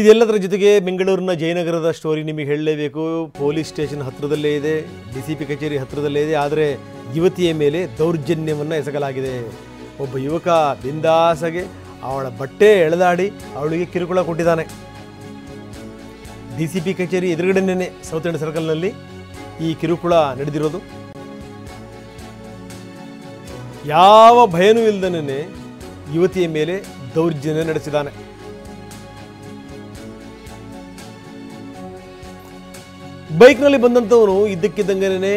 ಇದೆಲ್ಲದರ ಜೊತೆಗೆ ಬೆಂಗಳೂರಿನ ಜಯನಗರದ ಸ್ಟೋರಿ ನಿಮಗೆ ಹೇಳಲೇಬೇಕು ಪೊಲೀಸ್ ಸ್ಟೇಷನ್ ಹತ್ತಿರದಲ್ಲೇ ಇದೆ ಡಿ ಸಿ ಪಿ ಕಚೇರಿ ಹತ್ತಿರದಲ್ಲೇ ಇದೆ ಆದರೆ ಯುವತಿಯ ಮೇಲೆ ದೌರ್ಜನ್ಯವನ್ನು ಎಸಗಲಾಗಿದೆ ಒಬ್ಬ ಯುವಕ ಬಿಂದಾಸಗೆ ಅವಳ ಬಟ್ಟೆ ಎಳೆದಾಡಿ ಅವಳಿಗೆ ಕಿರುಕುಳ ಕೊಟ್ಟಿದ್ದಾನೆ ಡಿ ಸಿ ಪಿ ಕಚೇರಿ ಎದುರುಗಡೆನೇ ಸೌತ್ ಎಂಡ್ ಸರ್ಕಲ್ನಲ್ಲಿ ಈ ಕಿರುಕುಳ ನಡೆದಿರೋದು ಯಾವ ಭಯನೂ ಇಲ್ಲದನೇ ಯುವತಿಯ ಮೇಲೆ ದೌರ್ಜನ್ಯ ನಡೆಸಿದ್ದಾನೆ ಬೈಕ್ನಲ್ಲಿ ಬಂದಂಥವನು ಇದ್ದಕ್ಕಿದ್ದಂಗೆ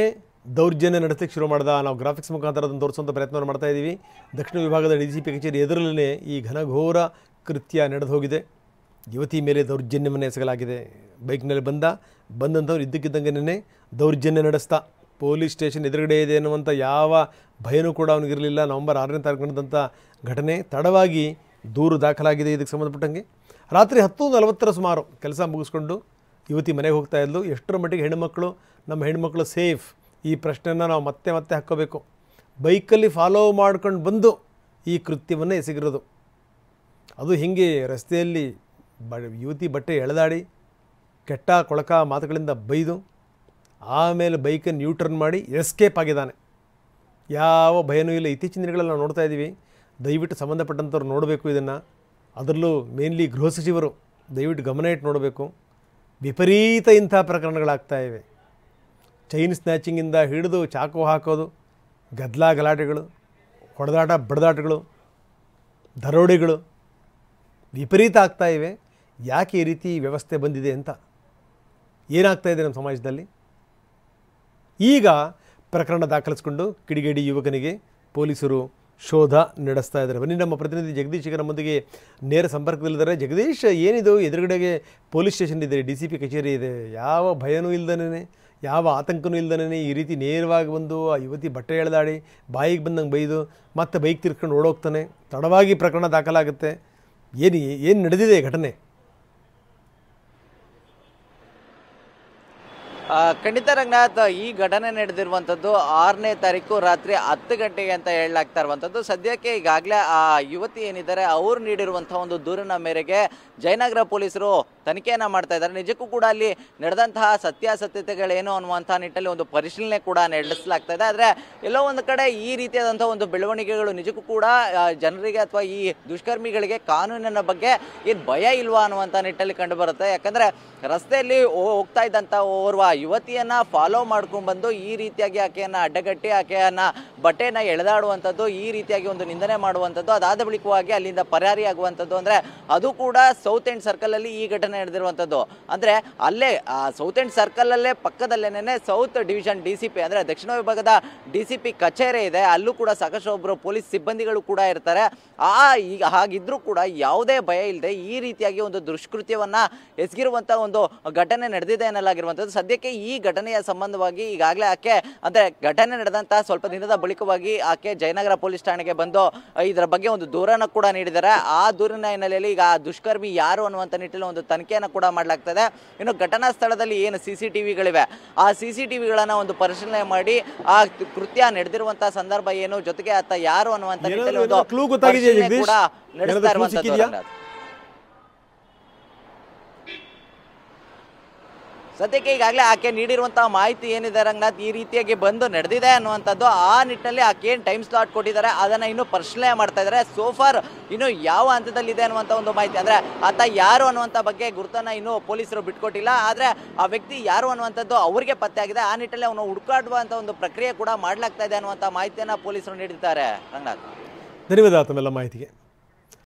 ದೌರ್ಜನ್ಯ ನಡೆಸಕ್ಕೆ ಶುರು ಮಾಡಿದ ನಾವು ಗ್ರಾಫಿಕ್ಸ್ ಮುಖಾಂತರ ಅದನ್ನು ತೋರಿಸುವಂಥ ಪ್ರಯತ್ನವನ್ನು ಮಾಡ್ತಾ ಇದ್ದೀವಿ ದಕ್ಷಿಣ ವಿಭಾಗದ ಡಿ ಜಿ ಪಿ ಕಚೇರಿ ಎದುರಲ್ಲೇ ಈ ಘನಘೋರ ಕೃತ್ಯ ನಡೆದು ಹೋಗಿದೆ ಯುವತಿ ಮೇಲೆ ದೌರ್ಜನ್ಯವನ್ನು ಎಸಗಲಾಗಿದೆ ಬೈಕ್ನಲ್ಲಿ ಬಂದ ಬಂದಂಥವ್ರು ಇದ್ದಕ್ಕಿದ್ದಂಗೆನೇ ದೌರ್ಜನ್ಯ ನಡೆಸ್ತಾ ಪೊಲೀಸ್ ಸ್ಟೇಷನ್ ಎದುರುಗಡೆ ಇದೆ ಅನ್ನುವಂಥ ಯಾವ ಭಯನೂ ಕೂಡ ಅವನಿಗಿರಲಿಲ್ಲ ನವಂಬರ್ ಆರನೇ ತಾರೀಕು ನಡೆದಂಥ ಘಟನೆ ತಡವಾಗಿ ದೂರು ದಾಖಲಾಗಿದೆ ಇದಕ್ಕೆ ಸಂಬಂಧಪಟ್ಟಂಗೆ ರಾತ್ರಿ ಹತ್ತು ನಲವತ್ತರ ಸುಮಾರು ಕೆಲಸ ಮುಗಿಸ್ಕೊಂಡು ಯುವತಿ ಮನೆಗೆ ಹೋಗ್ತಾ ಇದ್ಲು ಎಷ್ಟರ ಮಟ್ಟಿಗೆ ಹೆಣ್ಮಕ್ಳು ನಮ್ಮ ಹೆಣ್ಮಕ್ಳು ಸೇಫ್ ಈ ಪ್ರಶ್ನೆಯನ್ನು ನಾವು ಮತ್ತೆ ಮತ್ತೆ ಹಾಕ್ಕೋಬೇಕು ಬೈಕಲ್ಲಿ ಫಾಲೋ ಮಾಡ್ಕೊಂಡು ಬಂದು ಈ ಕೃತ್ಯವನ್ನು ಎಸಗಿರೋದು ಅದು ಹಿಂಗೆ ರಸ್ತೆಯಲ್ಲಿ ಬ ಯುವತಿ ಬಟ್ಟೆ ಎಳೆದಾಡಿ ಕೆಟ್ಟ ಕೊಳಕ ಮಾತುಗಳಿಂದ ಬೈದು ಆಮೇಲೆ ಬೈಕನ್ನು ಟರ್ನ್ ಮಾಡಿ ಎಸ್ಕೇಪ್ ಆಗಿದ್ದಾನೆ ಯಾವ ಭಯನೂ ಇಲ್ಲ ಇತ್ತೀಚಿನ ದಿನಗಳಲ್ಲಿ ನಾವು ನೋಡ್ತಾ ಇದ್ದೀವಿ ದಯವಿಟ್ಟು ಸಂಬಂಧಪಟ್ಟಂಥವ್ರು ನೋಡಬೇಕು ಇದನ್ನು ಅದರಲ್ಲೂ ಮೇನ್ಲಿ ಗೃಹ ಸಚಿವರು ದಯವಿಟ್ಟು ಗಮನ ಇಟ್ಟು ನೋಡಬೇಕು ವಿಪರೀತ ಇಂಥ ಪ್ರಕರಣಗಳಾಗ್ತಾ ಇವೆ ಚೈನ್ ಸ್ನ್ಯಾಚಿಂಗಿಂದ ಹಿಡಿದು ಚಾಕು ಹಾಕೋದು ಗದ್ದಲ ಗಲಾಟೆಗಳು ಹೊಡೆದಾಟ ಬಡದಾಟಗಳು ದರೋಡೆಗಳು ವಿಪರೀತ ಆಗ್ತಾ ಇವೆ ಯಾಕೆ ಈ ರೀತಿ ವ್ಯವಸ್ಥೆ ಬಂದಿದೆ ಅಂತ ಏನಾಗ್ತಾ ಇದೆ ನಮ್ಮ ಸಮಾಜದಲ್ಲಿ ಈಗ ಪ್ರಕರಣ ದಾಖಲಿಸ್ಕೊಂಡು ಕಿಡಿಗೇಡಿ ಯುವಕನಿಗೆ ಪೊಲೀಸರು ಶೋಧ ನಡೆಸ್ತಾ ಇದ್ದಾರೆ ಬನ್ನಿ ನಮ್ಮ ಪ್ರತಿನಿಧಿ ಜಗದೀಶ್ ಈಗ ನಮ್ಮೊಂದಿಗೆ ನೇರ ಸಂಪರ್ಕದಲ್ಲಿದ್ದಾರೆ ಜಗದೀಶ್ ಏನಿದು ಎದುರುಗಡೆಗೆ ಪೊಲೀಸ್ ಸ್ಟೇಷನ್ ಇದೆ ಡಿ ಸಿ ಪಿ ಕಚೇರಿ ಇದೆ ಯಾವ ಭಯನೂ ಇಲ್ದನೇ ಯಾವ ಆತಂಕನೂ ಇಲ್ದನೇನೆ ಈ ರೀತಿ ನೇರವಾಗಿ ಬಂದು ಆ ಯುವತಿ ಬಟ್ಟೆ ಎಳೆದಾಡಿ ಬಾಯಿಗೆ ಬಂದಂಗೆ ಬೈದು ಮತ್ತೆ ಬೈಕ್ ತಿರ್ಕೊಂಡು ಓಡೋಗ್ತಾನೆ ತಡವಾಗಿ ಪ್ರಕರಣ ದಾಖಲಾಗುತ್ತೆ ಏನು ಏನು ನಡೆದಿದೆ ಘಟನೆ ಖಂಡಿತ ರಂಗನಾಥ್ ಈ ಘಟನೆ ನಡೆದಿರುವಂಥದ್ದು ಆರನೇ ತಾರೀಕು ರಾತ್ರಿ ಹತ್ತು ಗಂಟೆಗೆ ಅಂತ ಹೇಳಲಾಗ್ತಾ ಇರುವಂಥದ್ದು ಸದ್ಯಕ್ಕೆ ಈಗಾಗಲೇ ಆ ಯುವತಿ ಏನಿದ್ದಾರೆ ಅವರು ನೀಡಿರುವಂಥ ಒಂದು ದೂರಿನ ಮೇರೆಗೆ ಜಯನಗರ ಪೊಲೀಸರು ತನಿಖೆಯನ್ನು ಮಾಡ್ತಾ ಇದ್ದಾರೆ ನಿಜಕ್ಕೂ ಕೂಡ ಅಲ್ಲಿ ನಡೆದಂತಹ ಸತ್ಯಾಸತ್ಯತೆಗಳೇನು ಅನ್ನುವಂಥ ನಿಟ್ಟಲ್ಲಿ ಒಂದು ಪರಿಶೀಲನೆ ಕೂಡ ನಡೆಸಲಾಗ್ತಾ ಇದೆ ಆದರೆ ಎಲ್ಲೋ ಒಂದು ಕಡೆ ಈ ರೀತಿಯಾದಂಥ ಒಂದು ಬೆಳವಣಿಗೆಗಳು ನಿಜಕ್ಕೂ ಕೂಡ ಜನರಿಗೆ ಅಥವಾ ಈ ದುಷ್ಕರ್ಮಿಗಳಿಗೆ ಕಾನೂನಿನ ಬಗ್ಗೆ ಏನು ಭಯ ಇಲ್ವಾ ಅನ್ನುವಂಥ ನಿಟ್ಟಲ್ಲಿ ಕಂಡುಬರುತ್ತೆ ಯಾಕಂದರೆ ರಸ್ತೆಯಲ್ಲಿ ಹೋಗ್ತಾ ಇದ್ದಂಥ ಓರ್ವ ಯುವತಿಯನ್ನ ಫಾಲೋ ಮಾಡ್ಕೊಂಡ್ಬಂದು ಈ ರೀತಿಯಾಗಿ ಆಕೆಯನ್ನು ಅಡ್ಡಗಟ್ಟಿ ಆಕೆಯನ್ನ ಬಟ್ಟೆನ ಎಳೆದಾಡುವಂಥದ್ದು ಈ ರೀತಿಯಾಗಿ ಒಂದು ನಿಂದನೆ ಮಾಡುವಂಥದ್ದು ಅದಾದ ಬಳಿಕವಾಗಿ ಅಲ್ಲಿಂದ ಆಗುವಂಥದ್ದು ಅಂದರೆ ಅದು ಕೂಡ ಸೌತ್ ಎಂಡ್ ಸರ್ಕಲಲ್ಲಿ ಈ ಘಟನೆ ನಡೆದಿರುವಂಥದ್ದು ಅಂದರೆ ಅಲ್ಲೇ ಸೌತ್ ಎಂಡ್ ಸರ್ಕಲಲ್ಲೇ ಪಕ್ಕದಲ್ಲೇನೆ south division D C P ಅಂದರೆ ದಕ್ಷಿಣ ವಿಭಾಗದ ಡಿ ಸಿ ಪಿ ಕಚೇರಿ ಇದೆ ಅಲ್ಲೂ ಕೂಡ ಸಾಕಷ್ಟು ಒಬ್ಬರು ಪೊಲೀಸ್ ಸಿಬ್ಬಂದಿಗಳು ಕೂಡ ಇರ್ತಾರೆ ಆ ಈಗ ಹಾಗಿದ್ರೂ ಕೂಡ ಯಾವುದೇ ಭಯ ಇಲ್ಲದೆ ಈ ರೀತಿಯಾಗಿ ಒಂದು ದುಷ್ಕೃತ್ಯವನ್ನ ಎಸಗಿರುವಂಥ ಒಂದು ಘಟನೆ ನಡೆದಿದೆ ಎನ್ನಲಾಗಿರುವಂಥದ್ದು ಸದ್ಯಕ್ಕೆ ಈ ಘಟನೆಯ ಸಂಬಂಧವಾಗಿ ಈಗಾಗಲೇ ಆಕೆ ಅಂದ್ರೆ ಘಟನೆ ನಡೆದಂತಹ ಸ್ವಲ್ಪ ದಿನದ ಬಳಿಕವಾಗಿ ಆಕೆ ಜಯನಗರ ಪೊಲೀಸ್ ಠಾಣೆಗೆ ಬಂದು ಇದರ ಬಗ್ಗೆ ಒಂದು ದೂರನ ಕೂಡ ನೀಡಿದ್ದಾರೆ ಆ ದೂರಿನ ಹಿನ್ನೆಲೆಯಲ್ಲಿ ಈಗ ಆ ದುಷ್ಕರ್ಮಿ ಯಾರು ಅನ್ನುವಂತ ನಿಟ್ಟಿನಲ್ಲಿ ಒಂದು ತನಿಖೆಯನ್ನು ಕೂಡ ಮಾಡಲಾಗ್ತದೆ ಇನ್ನು ಘಟನಾ ಸ್ಥಳದಲ್ಲಿ ಏನು ಸಿ ಸಿ ಟಿ ಆ ಸಿ ಸಿ ಒಂದು ಪರಿಶೀಲನೆ ಮಾಡಿ ಆ ಕೃತ್ಯ ನಡೆದಿರುವಂತಹ ಸಂದರ್ಭ ಏನು ಜೊತೆಗೆ ಆತ ಯಾರು ಅನ್ನುವಂತ ನಿಟ್ಟಿನಲ್ಲಿ ಒಂದು ಕೂಡ ನಡೆಸ್ತಾ ಸದ್ಯಕ್ಕೆ ಈಗಾಗಲೇ ಆಕೆ ನೀಡಿರುವಂತಹ ಮಾಹಿತಿ ಏನಿದೆ ರಂಗನಾಥ್ ಈ ರೀತಿಯಾಗಿ ಬಂದು ನಡೆದಿದೆ ಅನ್ನುವಂಥದ್ದು ಆ ನಿಟ್ಟಿನಲ್ಲಿ ಆಕೆ ಏನು ಟೈಮ್ ಸ್ಲಾಟ್ ಕೊಟ್ಟಿದ್ದಾರೆ ಅದನ್ನು ಇನ್ನೂ ಪರಿಶೀಲನೆ ಮಾಡ್ತಾ ಇದ್ದಾರೆ ಸೋಫಾರ್ ಇನ್ನು ಯಾವ ಹಂತದಲ್ಲಿದೆ ಅನ್ನುವಂಥ ಒಂದು ಮಾಹಿತಿ ಅಂದರೆ ಆತ ಯಾರು ಅನ್ನುವಂಥ ಬಗ್ಗೆ ಗುರುತನ್ನು ಇನ್ನೂ ಪೊಲೀಸರು ಬಿಟ್ಕೊಟ್ಟಿಲ್ಲ ಆದರೆ ಆ ವ್ಯಕ್ತಿ ಯಾರು ಅನ್ನುವಂಥದ್ದು ಅವರಿಗೆ ಪತ್ತೆ ಆಗಿದೆ ಆ ನಿಟ್ಟಿನಲ್ಲಿ ಅವನು ಹುಡುಕಾಡುವಂಥ ಒಂದು ಪ್ರಕ್ರಿಯೆ ಕೂಡ ಮಾಡಲಾಗ್ತಾ ಇದೆ ಅನ್ನುವಂಥ ಮಾಹಿತಿಯನ್ನು ಪೊಲೀಸರು ನೀಡಿದ್ದಾರೆ ರಂಗನಾಥ್ ಧನ್ಯವಾದ ತಮ್ಮೆಲ್ಲ ಮಾಹಿತಿಗೆ